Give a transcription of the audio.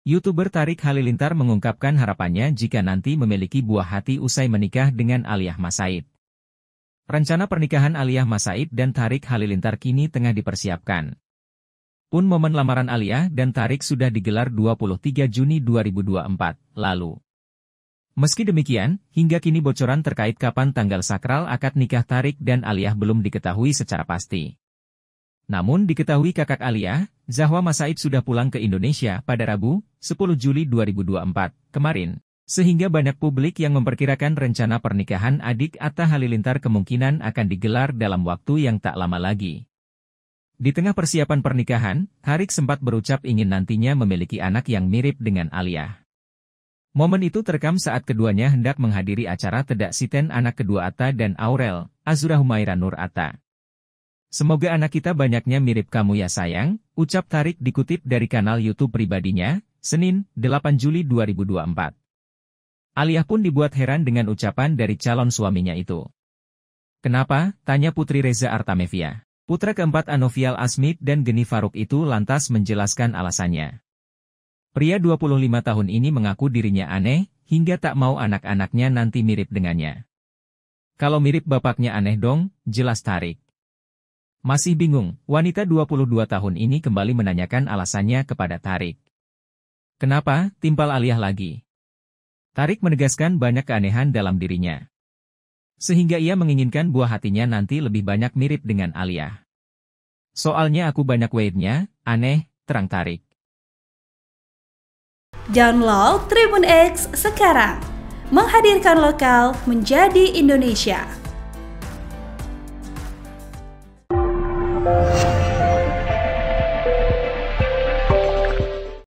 Youtuber Tarik Halilintar mengungkapkan harapannya jika nanti memiliki buah hati usai menikah dengan Aliyah Masaid. Rencana pernikahan Aliyah Masaid dan Tarik Halilintar kini tengah dipersiapkan. Pun momen lamaran Aliyah dan Tarik sudah digelar 23 Juni 2024 lalu. Meski demikian, hingga kini bocoran terkait kapan tanggal sakral akad nikah Tarik dan Aliyah belum diketahui secara pasti. Namun diketahui kakak Alia, Zahwa Masaid sudah pulang ke Indonesia pada Rabu, 10 Juli 2024, kemarin. Sehingga banyak publik yang memperkirakan rencana pernikahan adik Atta Halilintar kemungkinan akan digelar dalam waktu yang tak lama lagi. Di tengah persiapan pernikahan, Harik sempat berucap ingin nantinya memiliki anak yang mirip dengan Alia. Momen itu terekam saat keduanya hendak menghadiri acara Tedak Siten anak kedua Atta dan Aurel, Azura Humaira Nur Atta. Semoga anak kita banyaknya mirip kamu ya sayang, ucap Tarik dikutip dari kanal YouTube pribadinya, Senin, 8 Juli 2024. Aliyah pun dibuat heran dengan ucapan dari calon suaminya itu. Kenapa? Tanya Putri Reza Artamevia. Putra keempat Anovial Asmit dan Geni Faruk itu lantas menjelaskan alasannya. Pria 25 tahun ini mengaku dirinya aneh, hingga tak mau anak-anaknya nanti mirip dengannya. Kalau mirip bapaknya aneh dong, jelas Tarik. Masih bingung, wanita 22 tahun ini kembali menanyakan alasannya kepada Tarik. Kenapa, timpal Aliyah lagi? Tarik menegaskan banyak keanehan dalam dirinya. Sehingga ia menginginkan buah hatinya nanti lebih banyak mirip dengan Aliyah. Soalnya aku banyak wave nya aneh, terang Tarik. Download Tribun X sekarang. Menghadirkan lokal menjadi Indonesia. 了。